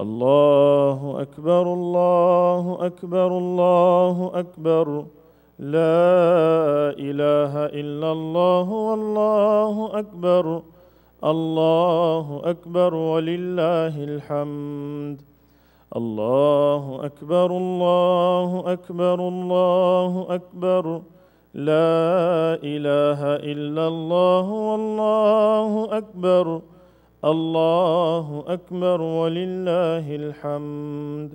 الله اكبر الله اكبر الله اكبر لا اله الا الله والله اكبر الله اكبر ولله الحمد الله اكبر الله اكبر الله اكبر لا اله الا الله والله اكبر الله أكبر ولله الحمد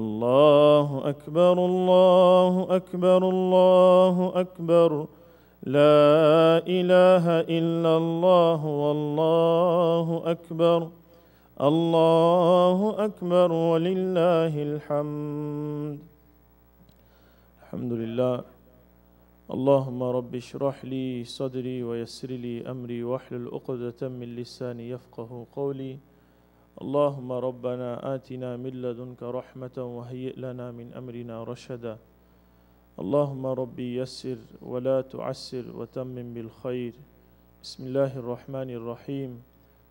الله أكبر الله أكبر الله أكبر لا إله إلا الله والله أكبر الله أكبر ولله الحمد الحمد لله اللهم رب اشرح لي صدري ويسر لي أمري واحلل عقدة من لساني يفقه قولي اللهم ربنا آتنا من لدنك رحمة وهيئ لنا من أمرنا رشدا اللهم ربي يسر ولا تعسر وتمم بالخير بسم الله الرحمن الرحيم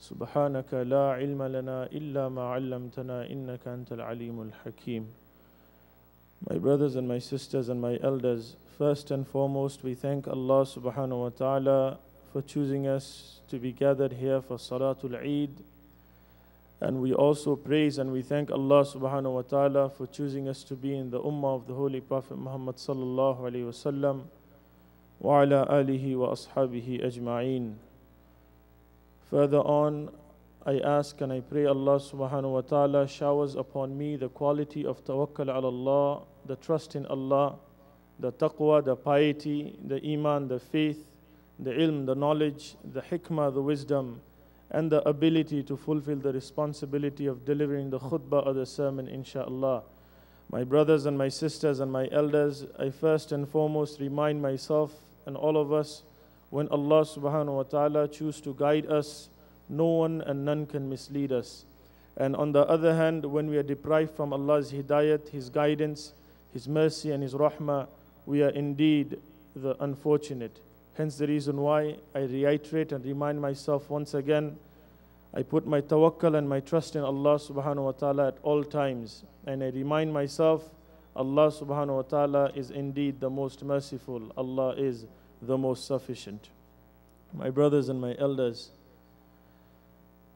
سبحانك لا علم لنا إلا ما علمتنا إنك أنت العليم الحكيم My brothers and my sisters and my elders, first and foremost, we thank Allah subhanahu wa ta'ala for choosing us to be gathered here for Salatul Eid. And we also praise and we thank Allah subhanahu wa ta'ala for choosing us to be in the Ummah of the Holy Prophet Muhammad sallallahu alayhi wa sallam wa ala alihi wa ashabihi ajma'een. Further on, I ask and I pray Allah subhanahu wa ta'ala showers upon me the quality of tawakkul ala Allah the trust in Allah, the taqwa, the piety, the iman, the faith, the ilm, the knowledge, the hikmah, the wisdom, and the ability to fulfill the responsibility of delivering the khutbah or the sermon, inshaAllah. My brothers and my sisters and my elders, I first and foremost remind myself and all of us when Allah subhanahu wa ta'ala choose to guide us, no one and none can mislead us. And on the other hand, when we are deprived from Allah's hidayat, His guidance, his mercy and His rahmah, we are indeed the unfortunate. Hence the reason why I reiterate and remind myself once again, I put my tawakkul and my trust in Allah subhanahu wa ta'ala at all times. And I remind myself, Allah subhanahu wa ta'ala is indeed the most merciful. Allah is the most sufficient. My brothers and my elders,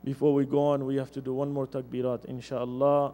before we go on, we have to do one more takbirat, inshaAllah.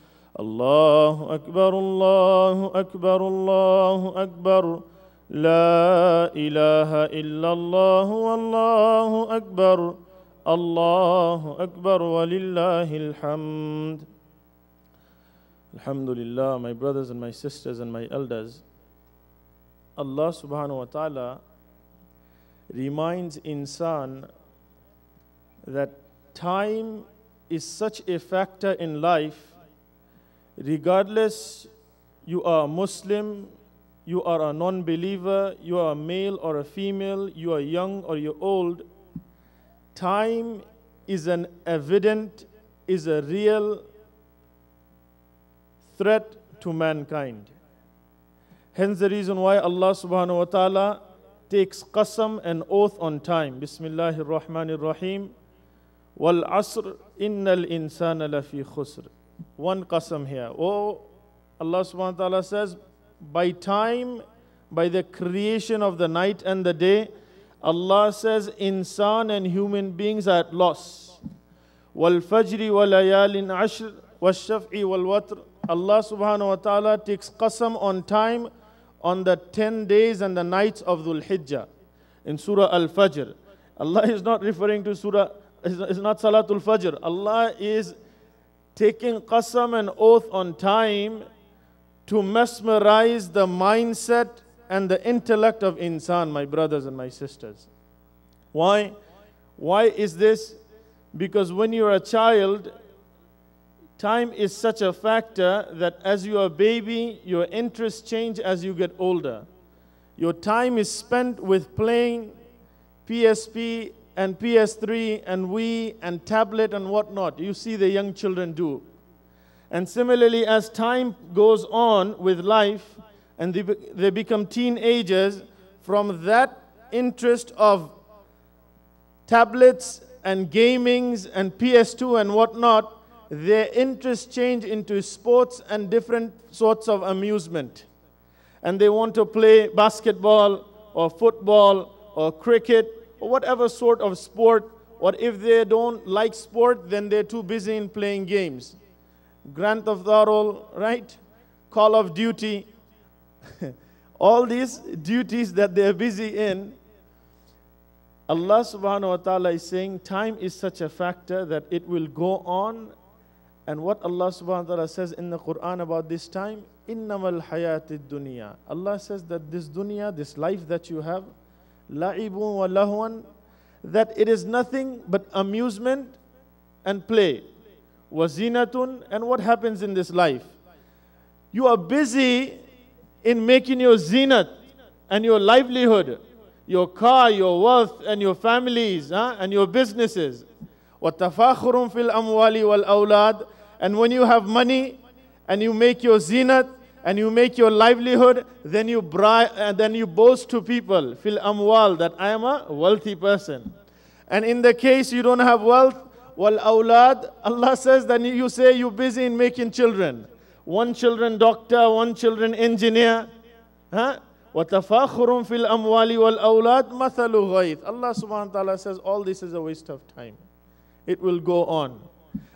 الله أكبر الله أكبر الله أكبر لا إله إلا الله والله أكبر الله أكبر ولله الحمد الحمد لله my brothers and my sisters and my elders, Allah subhanahu wa ta'ala reminds insan that time is such a factor in life regardless you are a Muslim, you are a non believer, you are a male or a female, you are young or you're old, time is an evident, is a real threat to mankind. Hence the reason why Allah subhanahu wa ta'ala takes qasam and oath on time. Bismillahir Rahmanir Rahim. Wal asr innal insana lafi khusr one qasam here. Oh, Allah subhanahu wa ta'ala says, by time, by the creation of the night and the day, Allah says, insan and human beings are at loss. وَالْفَجْرِ وَلَيَالٍ عَشْرٍ وَالشَّفْعِ وَالْوَتْرِ Allah subhanahu wa ta'ala takes qasam on time on the 10 days and the nights of Dhul Hijjah in Surah Al-Fajr. Allah is not referring to Surah, it's not Salatul Fajr. Allah is taking qasam and oath on time to mesmerize the mindset and the intellect of insan, my brothers and my sisters. Why? Why is this? Because when you're a child, time is such a factor that as you are a baby, your interests change as you get older. Your time is spent with playing PSP, and PS3 and Wii and tablet and whatnot. You see the young children do. And similarly, as time goes on with life and they, they become teenagers, from that interest of tablets and gamings and PS2 and whatnot, their interest change into sports and different sorts of amusement. And they want to play basketball or football or cricket or whatever sort of sport, or if they don't like sport, then they're too busy in playing games. Grand Theft Auto, right? Call of Duty. All these duties that they're busy in, Allah subhanahu wa ta'ala is saying time is such a factor that it will go on. And what Allah subhanahu wa ta'ala says in the Quran about this time, innamal hayatid dunya. Allah says that this dunya, this life that you have, la'ibun wa that it is nothing but amusement and play. Wazinatun, and what happens in this life? You are busy in making your zenith and your livelihood, your car, your wealth, and your families, huh? and your businesses. وَتَفَاخُرٌ fil amwali wal awlad. And when you have money and you make your zenith and you make your livelihood, then you, bri- and uh, then you boast to people, fil amwal, that I am a wealthy person. And in the case you don't have wealth, wal awlad, Allah says that you say you're busy in making children. One children doctor, one children engineer. Huh? وَتَفَاخُرٌ فِي الْأَمْوَالِ وَالْأَوْلَادِ مَثَلُ غَيْثٍ Allah subhanahu wa ta'ala says all this is a waste of time. It will go on.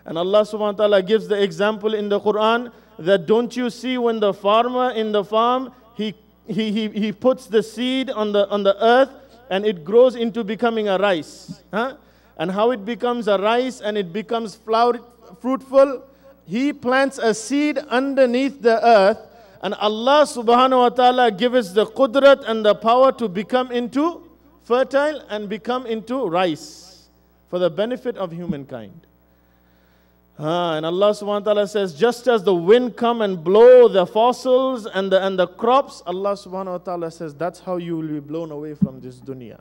And Allah subhanahu wa ta'ala gives the example in the Quran that don't you see when the farmer in the farm, he, he, he, he puts the seed on the, on the earth and it grows into becoming a rice. Huh? And how it becomes a rice and it becomes flower, fruitful, he plants a seed underneath the earth and Allah subhanahu wa ta'ala gives the qudrat and the power to become into fertile and become into rice for the benefit of humankind and Allah subhanahu wa ta'ala says, just as the wind come and blow the fossils and the, and the crops, Allah subhanahu wa ta'ala says, that's how you will be blown away from this dunya.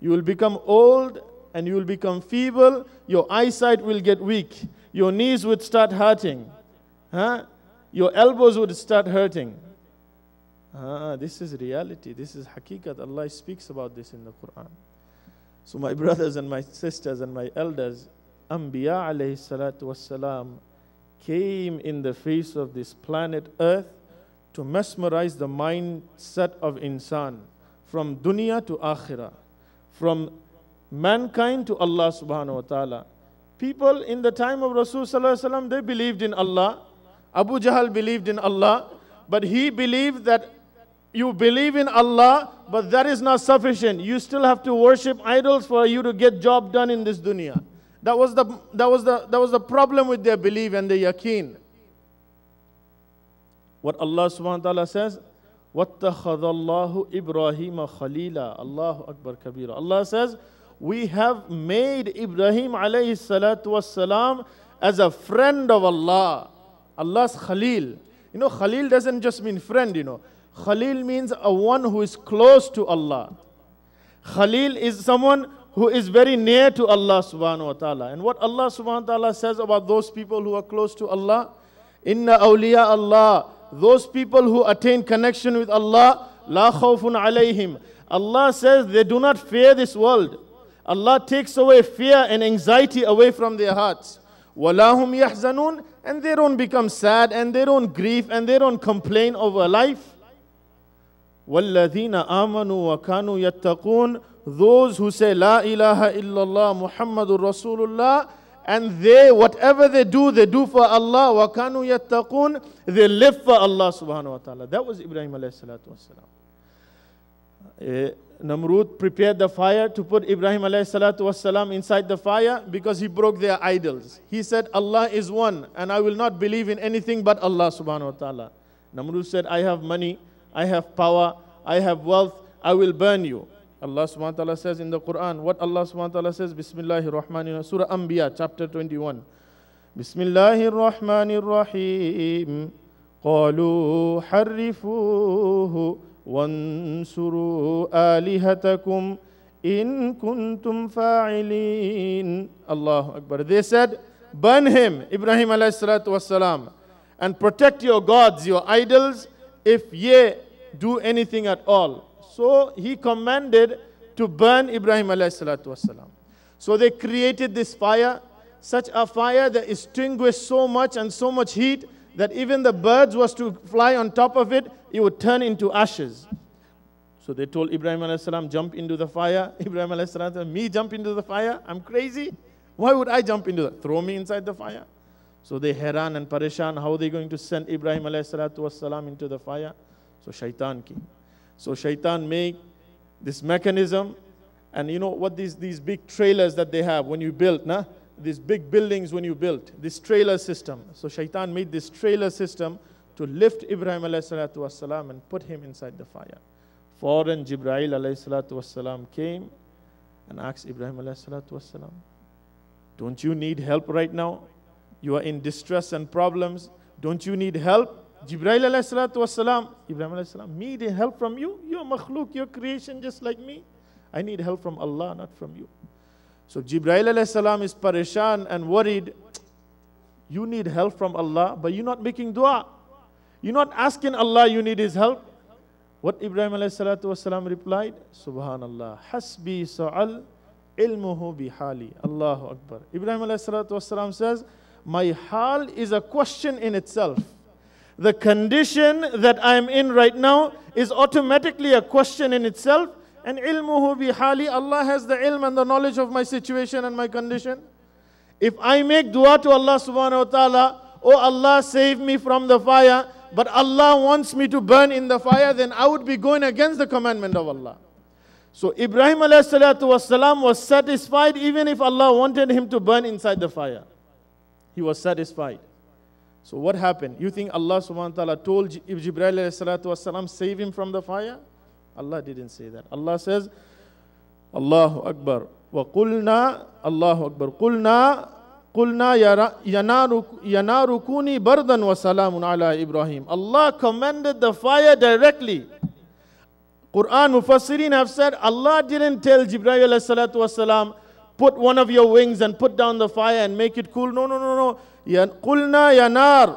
You will become old and you will become feeble. Your eyesight will get weak. Your knees would start hurting. Huh? Your elbows would start hurting. Ah, this is reality. This is hakikat. Allah speaks about this in the Quran. So my brothers and my sisters and my elders, Anbiya alayhi salatu wasalam came in the face of this planet Earth to mesmerize the mindset of insan from dunya to akhirah, from mankind to Allah subhanahu wa ta'ala. People in the time of Rasulullah they believed in Allah. Abu Jahl believed in Allah, but he believed that you believe in Allah, but that is not sufficient. You still have to worship idols for you to get job done in this dunya. That was the, that was the, that was the problem with their belief and their yaqeen. What Allah subhanahu wa ta'ala says, وَاتَّخَذَ اللَّهُ إِبْرَاهِيمَ خَلِيلًا Allah Akbar Kabira. Allah says, we have made Ibrahim alayhi salatu wasalam as a friend of Allah. Allah's Khalil. You know, Khalil doesn't just mean friend, you know. Khalil means a one who is close to Allah. Khalil is someone who is very near to Allah subhanahu wa ta'ala. And what Allah subhanahu wa ta'ala says about those people who are close to Allah, Inna awliya Allah, those people who attain connection with Allah, la khawfun alayhim. Allah says they do not fear this world. Allah takes away fear and anxiety away from their hearts. Walahum yahzanun, and they don't become sad and they don't grieve and they don't complain over life. وَالَّذِينَ آمَنُوا وَكَانُوا يَتَّقُونَ those who say La ilaha illallah Muhammadur Rasulullah and they whatever they do they do for Allah wa kanu yattaqun they live for Allah subhanahu wa ta'ala that was Ibrahim alayhi salatu wasalam eh, Namrud prepared the fire to put Ibrahim alayhi salatu wasalam inside the fire because he broke their idols he said Allah is one and I will not believe in anything but Allah subhanahu wa ta'ala Namrud said I have money I have power I have wealth I will burn you Allah subhanahu says in the Quran, what Allah subhanahu says, Bismillahir Rahmanir Surah Anbiya, chapter 21. Bismillahir Rahmanir Rahim. قالوا حرفوه وانصروا آلهتكم إن كنتم فاعلين الله Akbar. They said, burn him, Ibrahim alayhi salatu wasalam, and protect your gods, your idols, if ye do anything at all. So he commanded to burn Ibrahim alayhi So they created this fire, such a fire that extinguished so much and so much heat that even the birds was to fly on top of it, it would turn into ashes. So they told Ibrahim alayhi jump into the fire. Ibrahim alayhi me jump into the fire? I'm crazy. Why would I jump into that? Throw me inside the fire. So they heran and parishan, how are they going to send Ibrahim alayhi into the fire? So shaitan came. So shaitan make this mechanism. And you know what these, these big trailers that they have when you build, nah? these big buildings when you built, this trailer system. So shaitan made this trailer system to lift Ibrahim والسلام, and put him inside the fire. Foreign Jibrail والسلام, came and asked Ibrahim والسلام, Don't you need help right now? You are in distress and problems. Don't you need help? Jibreel alayhi Ibrahim alayhi me need help from you. You're makhluk, your creation just like me. I need help from Allah, not from you. So Jibreel alayhi is parishan and worried. You need help from Allah, but you're not making dua. You're not asking Allah you need his help. What Ibrahim alayhi replied? Subhanallah, hasbi sa'al ilmuhu bihali. Allahu Akbar. Ibrahim alayhi says, my hal is a question in itself. The condition that I'm in right now is automatically a question in itself. And ilmuhu bihali, Allah has the ilm and the knowledge of my situation and my condition. If I make dua to Allah subhanahu wa ta'ala, oh Allah save me from the fire, but Allah wants me to burn in the fire, then I would be going against the commandment of Allah. So Ibrahim والسلام, was satisfied even if Allah wanted him to burn inside the fire. He was satisfied. So what happened? You think Allah subhanahu wa ta'ala told Jibreel wasalam, save him from the fire? Allah didn't say that. Allah says, Allahu Akbar. وَقُلْنَا Allahu Akbar. قُلْنَا قُلْنَا يَنَارُ كُونِي بَرْدًا وَسَلَامٌ عَلَىٰ إِبْرَاهِيمُ Allah commanded the fire directly. Quran Mufassirin have said, Allah didn't tell Jibreel wasalam, put one of your wings and put down the fire and make it cool. No, no, no, no. Qulna ya nar,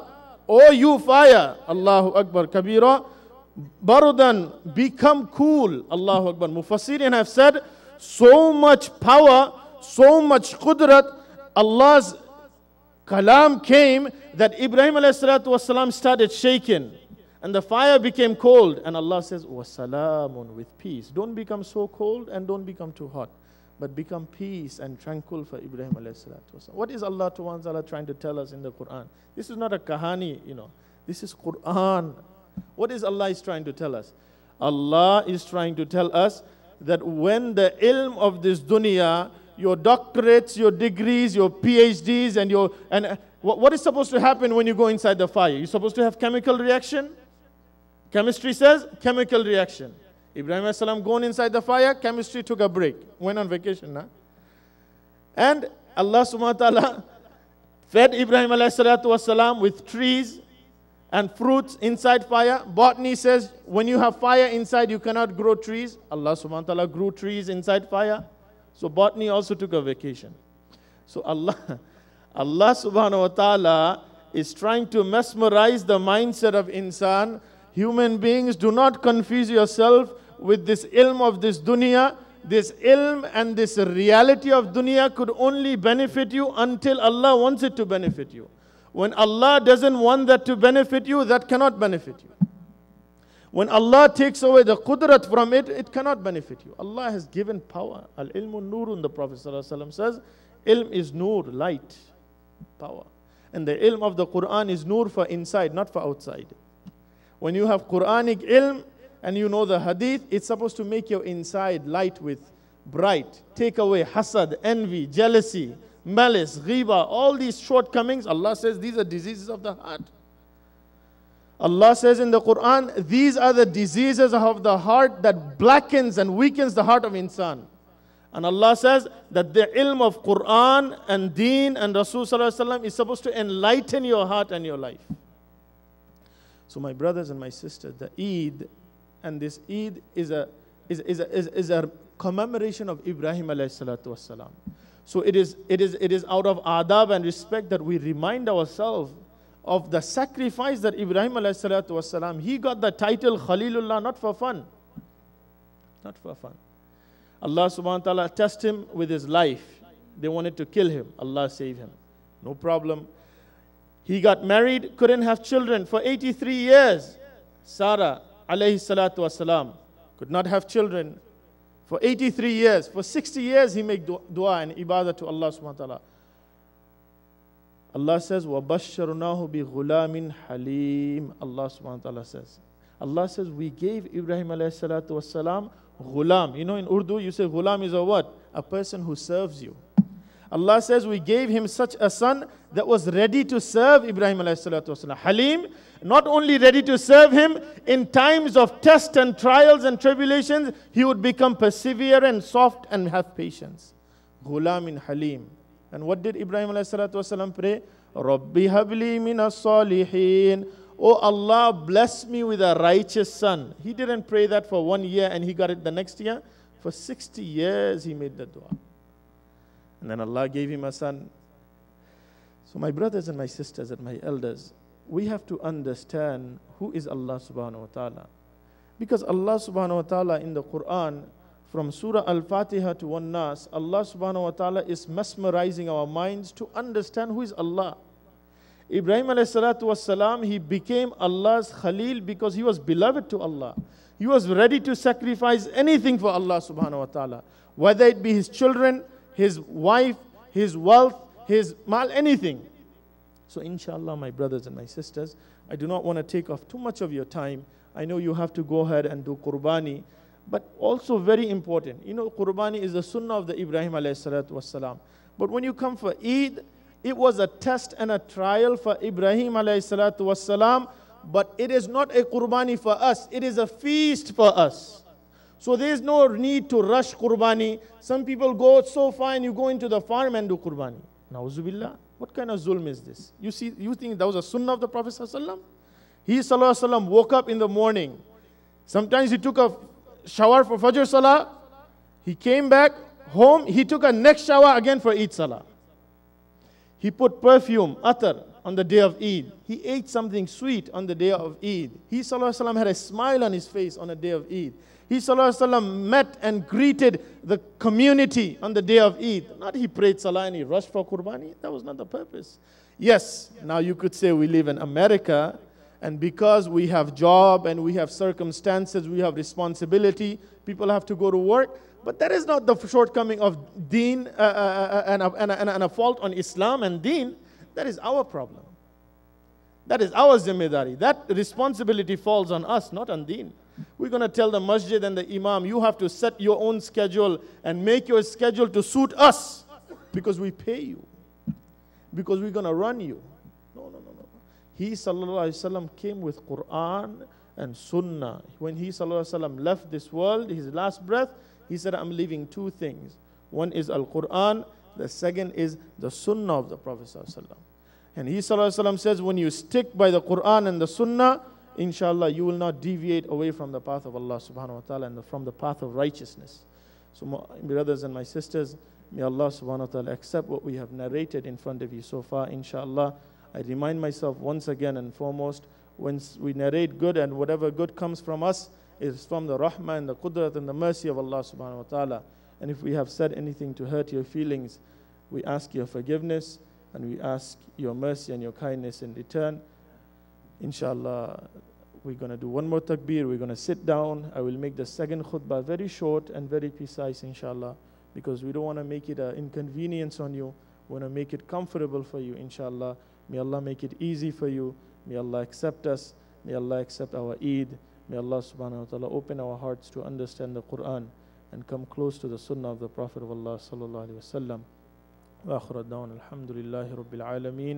O you fire, Allahu Akbar kabira, barudan, become cool, Allahu Akbar. Mufassirin have said, so much power, so much qudrat, Allah's kalam came that Ibrahim والسلام, started shaking and the fire became cold and Allah says wasalamun with peace don't become so cold and don't become too hot but become peace and tranquil for Ibrahim What is Allah Ta'ala trying to tell us in the Quran? This is not a kahani, you know. This is Quran. What is Allah is trying to tell us? Allah is trying to tell us that when the ilm of this dunya, your doctorates, your degrees, your PhDs, and your and uh, what, what is supposed to happen when you go inside the fire? You're supposed to have chemical reaction? Chemistry says chemical reaction. Ibrahim salam gone inside the fire, chemistry took a break, went on vacation. Huh? And Allah subhanahu wa ta'ala fed Ibrahim salam with trees and fruits inside fire. Botany says when you have fire inside, you cannot grow trees. Allah subhanahu wa ta'ala grew trees inside fire. So botany also took a vacation. So Allah, Allah subhanahu wa ta'ala is trying to mesmerize the mindset of insan. Human beings, do not confuse yourself with this ilm of this dunya, this ilm and this reality of dunya could only benefit you until Allah wants it to benefit you. When Allah doesn't want that to benefit you, that cannot benefit you. When Allah takes away the qudrat from it, it cannot benefit you. Allah has given power. Al ilmu nurun, the Prophet says, ilm is nur, light, power. And the ilm of the Quran is nur for inside, not for outside. When you have Quranic ilm, and you know the hadith, it's supposed to make your inside light with bright. Take away hasad, envy, jealousy, malice, riba, all these shortcomings. Allah says these are diseases of the heart. Allah says in the Quran, these are the diseases of the heart that blackens and weakens the heart of insan. And Allah says that the ilm of Quran and Deen and Rasul is supposed to enlighten your heart and your life. So, my brothers and my sisters, the Eid and this Eid is a, is, is a, is, is a commemoration of Ibrahim alayhi salatu wasalam. So it is, it, is, it is out of adab and respect that we remind ourselves of the sacrifice that Ibrahim alayhi salatu wasalam, he got the title Khalilullah not for fun. Not for fun. Allah subhanahu wa ta'ala test him with his life. They wanted to kill him. Allah save him. No problem. He got married, couldn't have children for 83 years. Sarah, alayhi salatu wasalam, could not have children. For 83 years, for 60 years, he made dua and ibadah to Allah subhanahu wa ta'ala. Allah says, وَبَشَّرْنَاهُ بِغُلَامٍ حَلِيمٍ Allah subhanahu wa ta'ala says. Allah says, we gave Ibrahim alayhi salatu wasalam ghulam. You know, in Urdu, you say ghulam is a what? A person who serves you. Allah says, We gave him such a son that was ready to serve Ibrahim والسلام. Halim, not only ready to serve him, in times of tests and trials and tribulations, he would become persevere and soft and have patience. Ghulam in Halim. And what did Ibrahim والسلام pray? Rabbi habli minas salihin. Oh Allah, bless me with a righteous son. He didn't pray that for one year and he got it the next year. For 60 years he made the dua. And then Allah gave him a son. So, my brothers and my sisters and my elders, we have to understand who is Allah subhanahu wa ta'ala. Because Allah subhanahu wa ta'ala in the Quran, from Surah Al Fatiha to One Nas, Allah subhanahu wa ta'ala is mesmerizing our minds to understand who is Allah. Ibrahim alayhi salatu salam, he became Allah's Khalil because he was beloved to Allah. He was ready to sacrifice anything for Allah subhanahu wa ta'ala, whether it be his children, his wife, his wealth, his mal, anything. So, inshallah, my brothers and my sisters, I do not want to take off too much of your time. I know you have to go ahead and do qurbani, but also very important. You know, qurbani is the sunnah of the Ibrahim alayhi wasalam. But when you come for Eid, it was a test and a trial for Ibrahim alayhi wasalam, but it is not a qurbani for us, it is a feast for us. So there's no need to rush qurbani. Some people go, so fine, you go into the farm and do qurbani. Nauzubillah. What kind of zulm is this? You see, you think that was a sunnah of the Prophet He sallallahu woke up in the morning. Sometimes he took a shower for Fajr salah. He came back home. He took a next shower again for Eid salah. He put perfume, atar, on the day of Eid. He ate something sweet on the day of Eid. He sallallahu had a smile on his face on the day of Eid. He met and greeted the community on the day of Eid. Not he prayed Salah and he rushed for Qurbani. That was not the purpose. Yes, now you could say we live in America, and because we have job and we have circumstances, we have responsibility, people have to go to work. But that is not the shortcoming of deen uh, uh, uh and, a, and, a, and a fault on Islam and deen. That is our problem. That is our zimidari. That responsibility falls on us, not on deen. We're going to tell the masjid and the imam, you have to set your own schedule and make your schedule to suit us because we pay you, because we're going to run you. No, no, no, no. He وسلم, came with Quran and Sunnah. When he وسلم, left this world, his last breath, he said, I'm leaving two things. One is Al Quran, the second is the Sunnah of the Prophet. ﷺ. And he وسلم, says, when you stick by the Quran and the Sunnah, inshallah, you will not deviate away from the path of Allah subhanahu wa ta'ala and from the path of righteousness. So, my brothers and my sisters, may Allah subhanahu wa ta'ala accept what we have narrated in front of you so far, inshallah. I remind myself once again and foremost, when we narrate good and whatever good comes from us is from the rahmah and the qudrat and the mercy of Allah subhanahu wa ta'ala. And if we have said anything to hurt your feelings, we ask your forgiveness and we ask your mercy and your kindness in return inshallah, we're going to do one more takbir. We're going to sit down. I will make the second khutbah very short and very precise, inshallah, because we don't want to make it an inconvenience on you. We want to make it comfortable for you, inshallah. May Allah make it easy for you. May Allah accept us. May Allah accept our Eid. May Allah subhanahu wa ta'ala open our hearts to understand the Quran and come close to the Sunnah of the Prophet of Allah sallallahu alaihi wasallam. وآخر الدعوان الحمد لله رب العالمين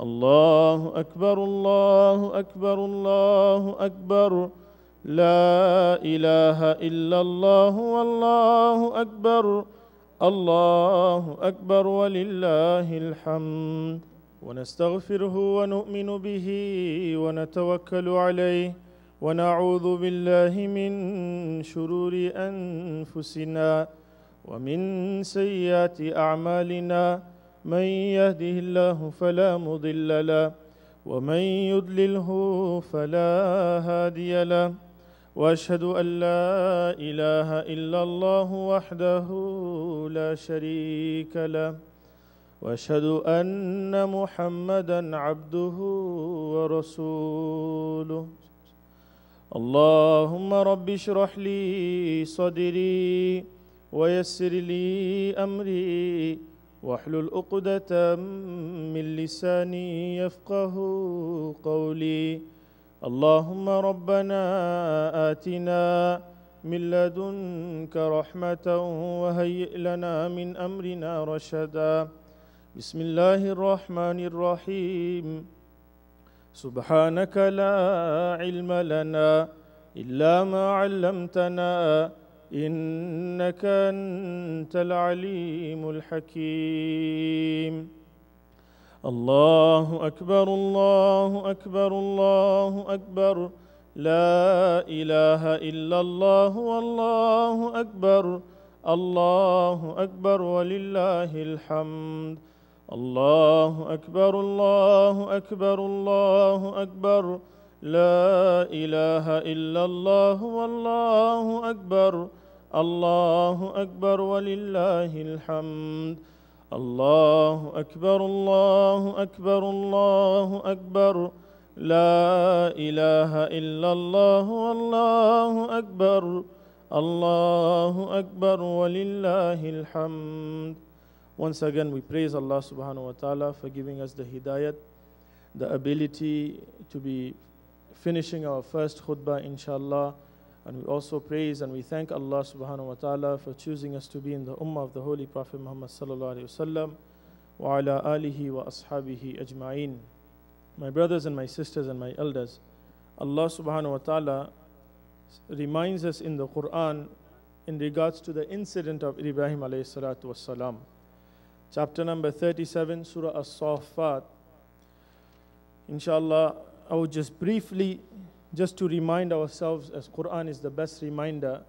الله أكبر الله أكبر الله أكبر لا إله إلا الله والله أكبر الله أكبر ولله الحمد ونستغفره ونؤمن به ونتوكل عليه ونعوذ بالله من شرور أنفسنا ومن سيئات أعمالنا من يهده الله فلا مضل له ومن يضلله فلا هادي له واشهد ان لا اله الا الله وحده لا شريك له واشهد ان محمدا عبده ورسوله اللهم رب اشرح لي صدري ويسر لي امري واحلل عقدة من لساني يفقه قولي اللهم ربنا آتنا من لدنك رحمة وهيئ لنا من أمرنا رشدا بسم الله الرحمن الرحيم سبحانك لا علم لنا إلا ما علمتنا إنك أنت العليم الحكيم الله أكبر الله أكبر الله أكبر لا إله إلا الله والله أكبر الله أكبر ولله الحمد الله أكبر الله أكبر الله أكبر, الله أكبر لا إله إلا الله والله أكبر الله أكبر ولله الحمد الله أكبر الله أكبر الله أكبر لا إله إلا الله والله أكبر الله أكبر ولله الحمد Once again, we praise Allah subhanahu wa ta'ala for giving us the hidayat, the ability to be finishing our first khutbah, inshallah. And we also praise and we thank Allah subhanahu wa ta'ala for choosing us to be in the ummah of the Holy Prophet Muhammad sallallahu alayhi wasallam. Wa ala alihi wa ashabihi ajma'in. My brothers and my sisters and my elders, Allah subhanahu wa ta'ala reminds us in the Quran in regards to the incident of Ibrahim alayhi salatu wasalam. Chapter number 37, Surah As-Saffat. Inshallah, I would just briefly, just to remind ourselves, as Quran is the best reminder,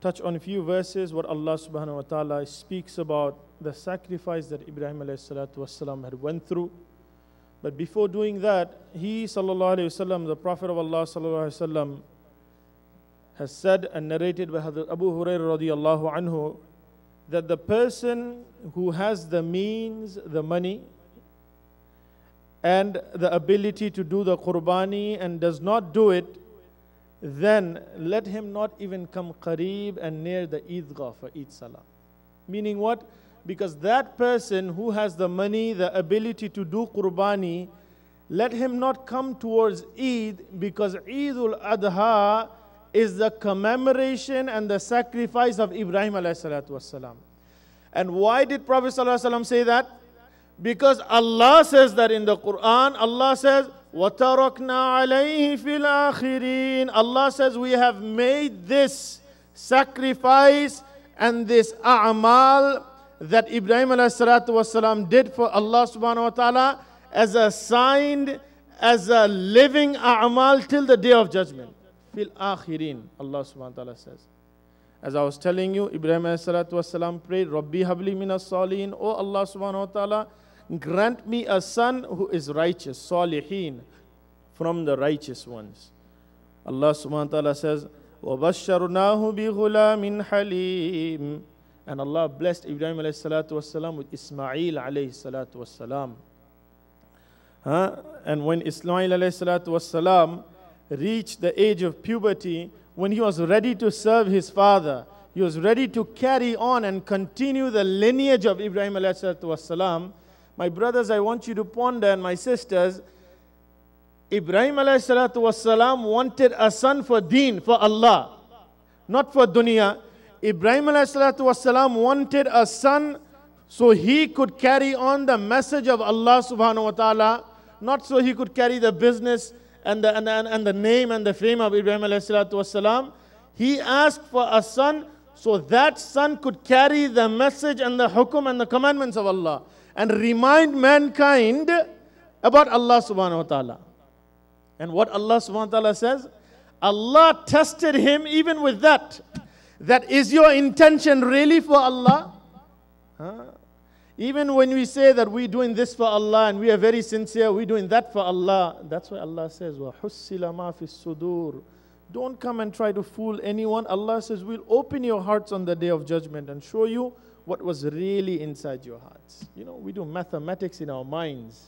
touch on a few verses where Allah subhanahu wa ta'ala speaks about the sacrifice that Ibrahim والسلام, had went through. But before doing that, he sallallahu alayhi wasallam, the Prophet of Allah sallallahu alayhi wasallam, has said and narrated by Hazrat Abu Hurairah radiallahu anhu that the person who has the means, the money, and the ability to do the qurbani and does not do it, then let him not even come qareeb and near the idgah for Eid Salah. Meaning what? Because that person who has the money, the ability to do qurbani, let him not come towards Eid because Eidul Adha is the commemoration and the sacrifice of Ibrahim alayhi salatu And why did Prophet say that? Because Allah says that in the Quran, Allah says, وَتَرَكْنَا عَلَيْهِ فِي الْآخِرِينَ Allah says, we have made this sacrifice and this a'mal that Ibrahim والسلام, did for Allah subhanahu wa ta'ala as a sign, as a living a'mal till the day of judgment. Fil akhirin, Allah subhanahu wa ta'ala says. As I was telling you, Ibrahim والسلام, prayed, Rabbi habli minas salihin, O Allah subhanahu wa ta'ala, grant me a son who is righteous, salihin, from the righteous ones. Allah subhanahu wa ta'ala says, وَبَشَّرْنَاهُ بِغُلَامٍ حَلِيمٍ And Allah blessed Ibrahim alayhi salatu wasalam with Ismail alayhi salatu wasalam. Huh? And when Ismail alayhi salatu wasalam reached the age of puberty, when he was ready to serve his father, he was ready to carry on and continue the lineage of Ibrahim alayhi salatu wasalam, my brothers, I want you to ponder, and my sisters, Ibrahim والسلام, wanted a son for deen, for Allah, not for dunya. Ibrahim والسلام, wanted a son so he could carry on the message of Allah subhanahu wa ta'ala, not so he could carry the business and the, and, and, and the name and the fame of Ibrahim والسلام. He asked for a son so that son could carry the message and the hukum and the commandments of Allah and remind mankind about Allah subhanahu wa ta'ala. And what Allah subhanahu wa ta'ala says, Allah tested him even with that. That is your intention really for Allah? Huh? Even when we say that we're doing this for Allah and we are very sincere, we're doing that for Allah, that's why Allah says, وَحُسِّلَ مَا فِي الصُّدُورِ Don't come and try to fool anyone. Allah says, We'll open your hearts on the day of judgment and show you what was really inside your hearts. You know, we do mathematics in our minds.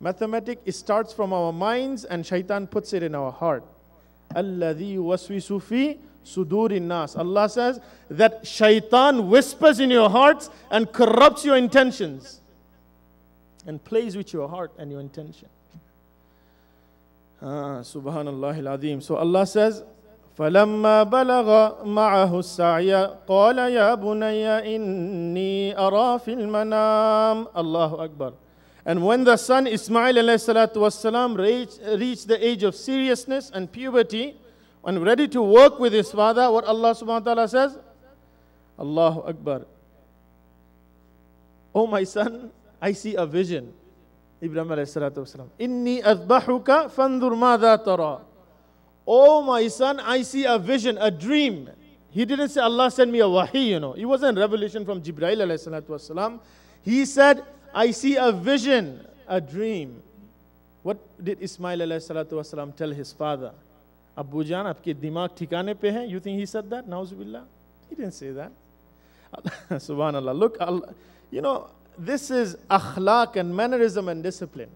Mathematics it starts from our minds and shaitan puts it in our heart. nas. Allah says that shaitan whispers in your hearts and corrupts your intentions and plays with your heart and your intention. Ah, subhanallah al So Allah says, فلما بلغ معه السعي قال يا بني إني أرى في المنام الله أكبر And when the son Ismail والسلام, reached, reached the age of seriousness and puberty and ready to work with his father, what Allah subhanahu wa ta'ala says? Allahu Akbar. Oh my son, I see a vision. Ibrahim alayhi salatu wasalam. Inni azbahuka fandur madha tara. Oh, my son, I see a vision, a dream. He didn't say, Allah sent me a wahi, you know. It wasn't revelation from Jibreel, alayhi He said, I see a vision, a dream. What did Ismail, alayhi tell his father? Abu Jan, aapke dimag You think he said that? Nauzubillah. He didn't say that. Subhanallah. Look, Allah, you know, this is akhlaq and mannerism and discipline.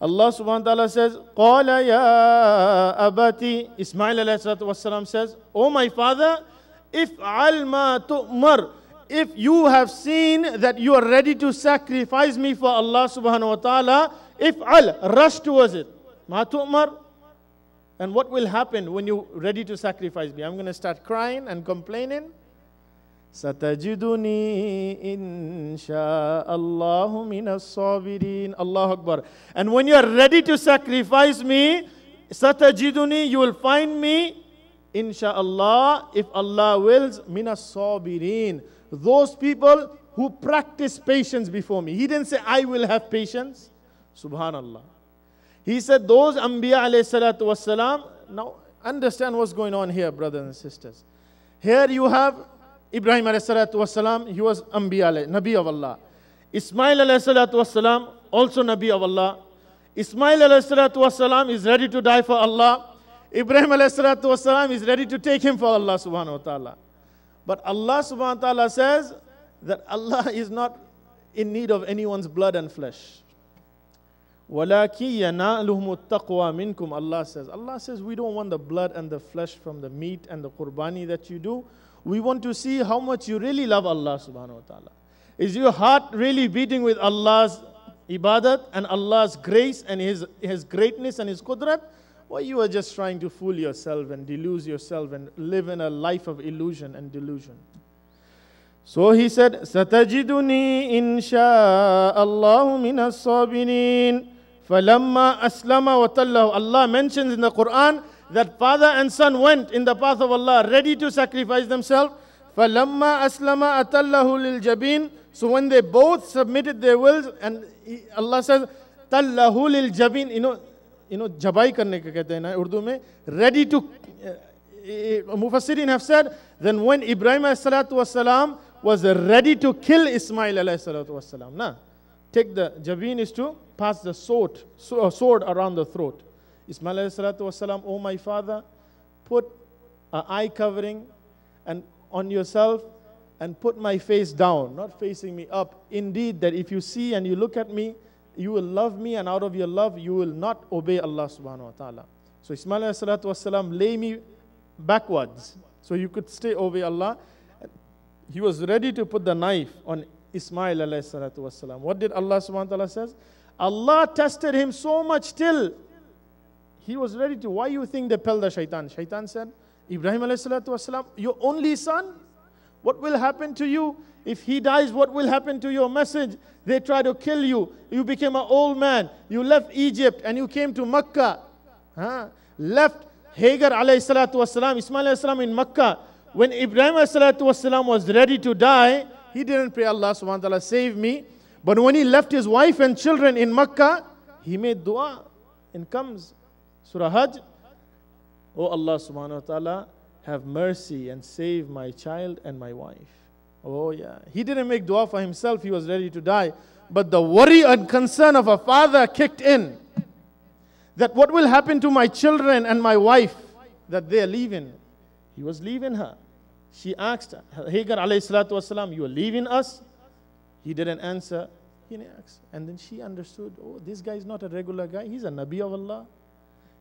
Allah subhanahu wa ta'ala says, Qala ya abati. Ismail والسلام, says, O oh my father, if alma tu'mar, if you have seen that you are ready to sacrifice me for Allah subhanahu wa ta'ala, if al, rush towards it. Ma tu'mar. And what will happen when you're ready to sacrifice me? I'm going to start crying and complaining. Satajiduni insha'Allahu minas sabirin. Allah Akbar. And when you are ready to sacrifice me, Satajiduni, you will find me, insha'Allah, if Allah wills, minas sabirin. Those people who practice patience before me. He didn't say, I will have patience. Subhanallah. He said, those Anbiya alayhi salatu wasalam. Now, understand what's going on here, brothers and sisters. Here you have Ibrahim salam, he was Anbiya, Nabi of Allah. Ismail salam, also Nabi of Allah. Ismail salam is ready to die for Allah. Ibrahim salam is ready to take him for Allah subhanahu wa ta'ala. But Allah subhanahu wa ta'ala says that Allah is not in need of anyone's blood and flesh. Allah says, Allah says, we don't want the blood and the flesh from the meat and the qurbani that you do. We want to see how much you really love Allah subhanahu wa ta'ala. Is your heart really beating with Allah's ibadat and Allah's grace and His, His greatness and His qudrat? Or you are just trying to fool yourself and delude yourself and live in a life of illusion and delusion. So he said, Satajiduni insha Allahu minas sabirin. Falamma aslama wa Allah mentions in the Quran that father and son went in the path of Allah, ready to sacrifice themselves. فَلَمَّا أَسْلَمَ أَتَلَّهُ jabin. So when they both submitted their wills, and Allah says, lil jabin," You know, you know, jabai karne ka kehte na Urdu mein, ready to, uh, Mufassirin have said, then when Ibrahim والسلام, was ready to kill Ismail salam. Na, take the jabin is to pass the sword, uh, sword around the throat. Ismail والسلام, Oh my father, put an eye covering and on yourself and put my face down, not facing me up. Indeed, that if you see and you look at me, you will love me, and out of your love, you will not obey Allah subhanahu wa ta'ala. So Ismail والسلام, lay me backwards so you could stay obey Allah. He was ready to put the knife on Ismail والسلام. What did Allah subhanahu wa ta'ala says? Allah tested him so much till he was ready to. Why you think they pelled the shaitan? Shaitan said, Ibrahim والسلام, your only son? What will happen to you? If he dies, what will happen to your message? They try to kill you. You became an old man. You left Egypt and you came to Mecca. Huh? Left Hagar alayhi salatu wasalam, Ismail alayhi salam in Mecca. When Ibrahim alayhi salatu wasalam was ready to die, he didn't pray Allah subhanahu wa ta'ala, save me. But when he left his wife and children in Mecca, he made dua and comes Surah Hajj, O Allah subhanahu wa ta'ala, have mercy and save my child and my wife. Oh yeah. He didn't make dua for himself, he was ready to die. But the worry and concern of a father kicked in. That what will happen to my children and my wife that they are leaving? He was leaving her. She asked Hagar alayhi salatu wasalam, you are leaving us? He didn't answer. He didn't ask. And then she understood, oh, this guy is not a regular guy. He's a Nabi of Allah.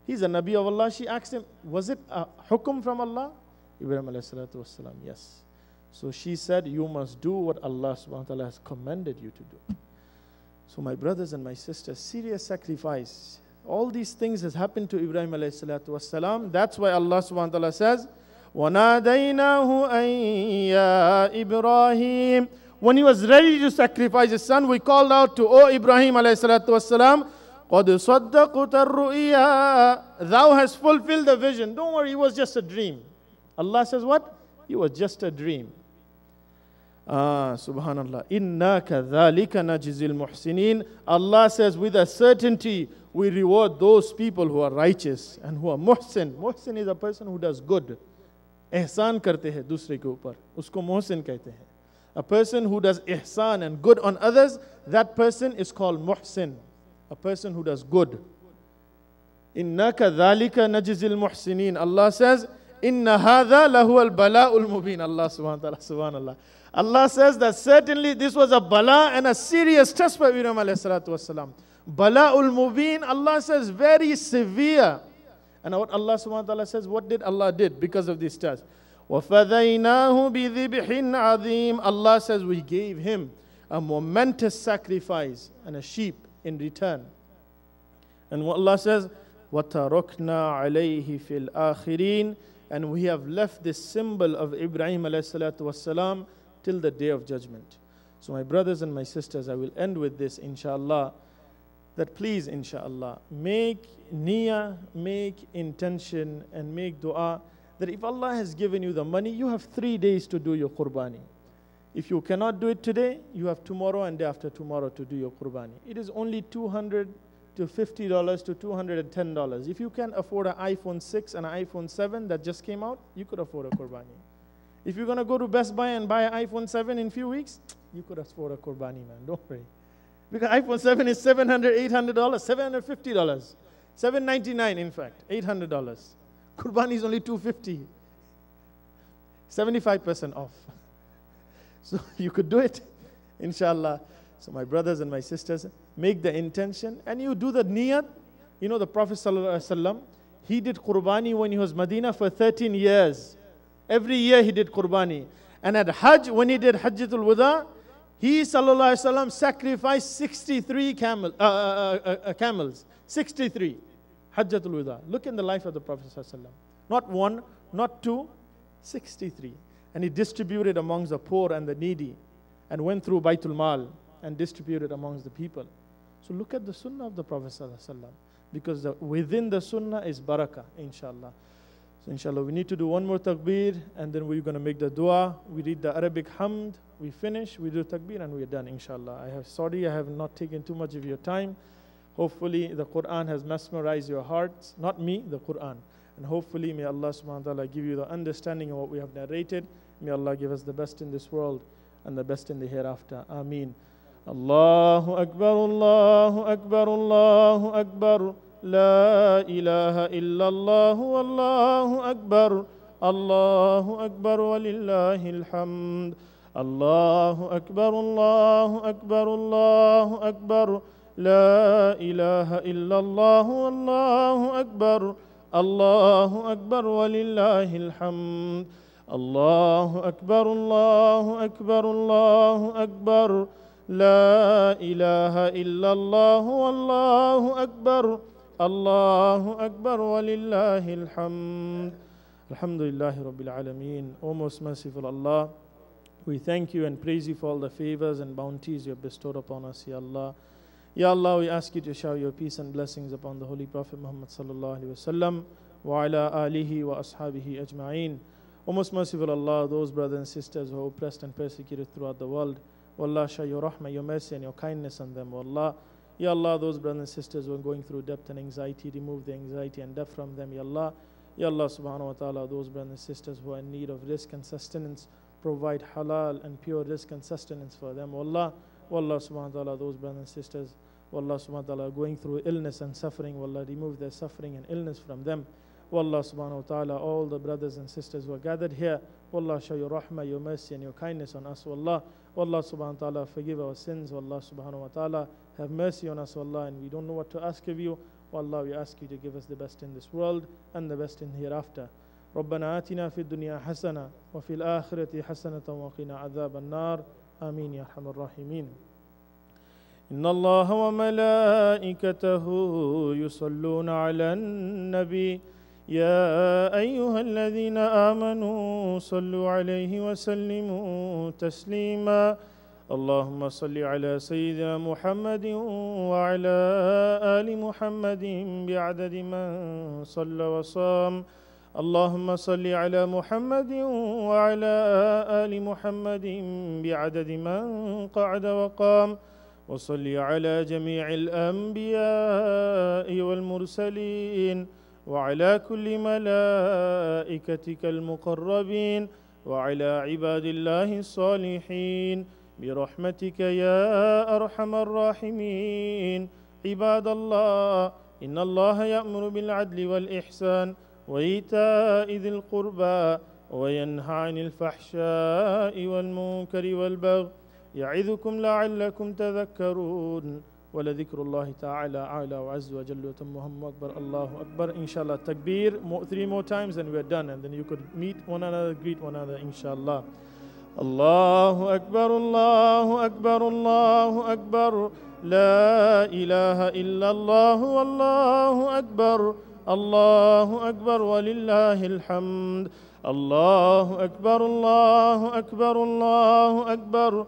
He's a Nabi of Allah. She asked him, Was it a hukum from Allah? Ibrahim والسلام, yes. So she said, You must do what Allah subhanahu wa ta'ala has commanded you to do. So, my brothers and my sisters, serious sacrifice. All these things has happened to Ibrahim والسلام. That's why Allah subhanahu wa ta'ala says, وَنَادَيْنَاهُ إِبْرَاهِيمُ When he was ready to sacrifice his son, we called out to, O oh, Ibrahim alayhi salatu wasalam, Thou hast fulfilled the vision. Don't worry, it was just a dream. Allah says, What? It was just a dream. Ah, subhanallah. Inna kadhalika najizil muhsinin. Allah says, with a certainty, we reward those people who are righteous and who are muhsin. Muhsin is a person who does good. Ihsan karte hai dusre ke upar. Usko muhsin kehte hai. A person who does ihsan and good on others, that person is called muhsin a person who does good. إِنَّكَ ذَلِكَ نَجِزِ الْمُحْسِنِينَ Allah says, إِنَّ هَذَا لَهُوَ الْبَلَاءُ الْمُبِينَ Allah subhanahu wa ta'ala, subhanallah. Allah says that certainly this was a bala and a serious test by Ibrahim alayhi salatu wasalam. Bala'ul mubin, Allah says very severe. And what Allah subhanahu wa ta'ala says, what did Allah did because of this test? وَفَذَيْنَاهُ بِذِبْحٍ عَظِيمٍ Allah says we gave him a momentous sacrifice and a sheep in return. And what Allah says, وَتَرَكْنَا عَلَيْهِ فِي الْآخِرِينَ And we have left this symbol of Ibrahim والسلام, till the day of judgment. So my brothers and my sisters, I will end with this inshallah, that please inshallah, make niyyah, make intention and make dua that if Allah has given you the money, you have three days to do your qurbani. If you cannot do it today, you have tomorrow and day after tomorrow to do your qurbani. It is only 200 to $50 to $210. If you can afford an iPhone 6 and an iPhone 7 that just came out, you could afford a qurbani. If you're going to go to Best Buy and buy an iPhone 7 in a few weeks, you could afford a qurbani, man. Don't worry. Because iPhone 7 is $700, $800, $750, $799 in fact, $800. Qurbani is only 250 75% off. So you could do it, inshallah. So my brothers and my sisters, make the intention and you do the niyat. You know the Prophet ﷺ, he did qurbani when he was Medina for 13 years. Every year he did qurbani. And at Hajj, when he did Hajjatul Wada, he وسلم, sacrificed 63 camel, uh, uh, uh, camels. 63. Hajjatul Wada. Look in the life of the Prophet ﷺ. Not one, not two, 63 and he distributed amongst the poor and the needy and went through Baitul Mal and distributed amongst the people. So look at the sunnah of the Prophet because the, within the sunnah is barakah, inshallah. So inshallah, we need to do one more takbir and then we're going to make the dua. We read the Arabic hamd, we finish, we do takbir and we're done, inshallah. I have, sorry, I have not taken too much of your time. Hopefully the Quran has mesmerized your hearts, not me, the Quran. And hopefully may Allah subhanahu wa ta'ala give you the understanding of what we have narrated. May Allah give us the best in this world and the best in the hereafter. Ameen. الله أكبر الله أكبر الله أكبر لا إله إلا الله والله أكبر الله أكبر ولله الحمد الله أكبر الله أكبر الله أكبر لا إله إلا الله والله أكبر الله أكبر ولله الحمد الله أكبر الله أكبر الله أكبر لا إله إلا الله والله أكبر الله أكبر ولله الحمد الحمد لله رب العالمين O most merciful Allah We thank you and praise you for all the favors and bounties you have bestowed upon us, Ya Allah. Ya Allah, we ask you to shower your peace and blessings upon the Holy Prophet Muhammad sallallahu alaihi wasallam wa ala alihi wa ashabihi ajma'in. O most merciful Allah, those brothers and sisters who are oppressed and persecuted throughout the world, O Allah, show your rahmah, your mercy, and your kindness on them, O Allah. Ya Allah, those brothers and sisters who are going through depth and anxiety, remove the anxiety and death from them, Ya Allah. Ya Allah subhanahu wa ta'ala, those brothers and sisters who are in need of risk and sustenance, provide halal and pure risk and sustenance for them, O Allah. O Allah subhanahu wa ta'ala, those brothers and sisters, O Allah subhanahu wa ta'ala, going through illness and suffering, O Allah, remove their suffering and illness from them. Wallah subhanahu wa ta'ala, all the brothers and sisters who are gathered here, Wallah show your rahmah, your mercy and your kindness on us, Wallah. Wallah subhanahu wa ta'ala, forgive our sins, Wallah subhanahu wa ta'ala, have mercy on us, Wallah, and we don't know what to ask of you. Wallah, we ask you to give us the best in this world and the best in hereafter. ربنا آتنا في الدنيا حسنة وفي الآخرة حسنة وقنا عذاب النار آمين يا أرحم الراحمين إن الله وملائكته يصلون على النبي يا أيها الذين آمنوا صلوا عليه وسلموا تسليما اللهم صل على سيدنا محمد وعلى آل محمد بعدد من صلى وصام اللهم صل على محمد وعلى آل محمد بعدد من قعد وقام وصل على جميع الأنبياء والمرسلين وعلى كل ملائكتك المقربين وعلى عباد الله الصالحين برحمتك يا أرحم الراحمين عباد الله إن الله يأمر بالعدل والإحسان وإيتاء ذي القربى وينهى عن الفحشاء والمنكر والبغي يعظكم لعلكم تذكرون ولذكر الله تعالى أعلى وعز وجل وتمهم أكبر الله أكبر inshallah takbir more, three more times and we're done and then you could meet one another greet one another inshallah الله أكبر الله أكبر الله أكبر لا إله إلا الله والله أكبر الله أكبر ولله الحمد الله أكبر الله أكبر الله أكبر, الله أكبر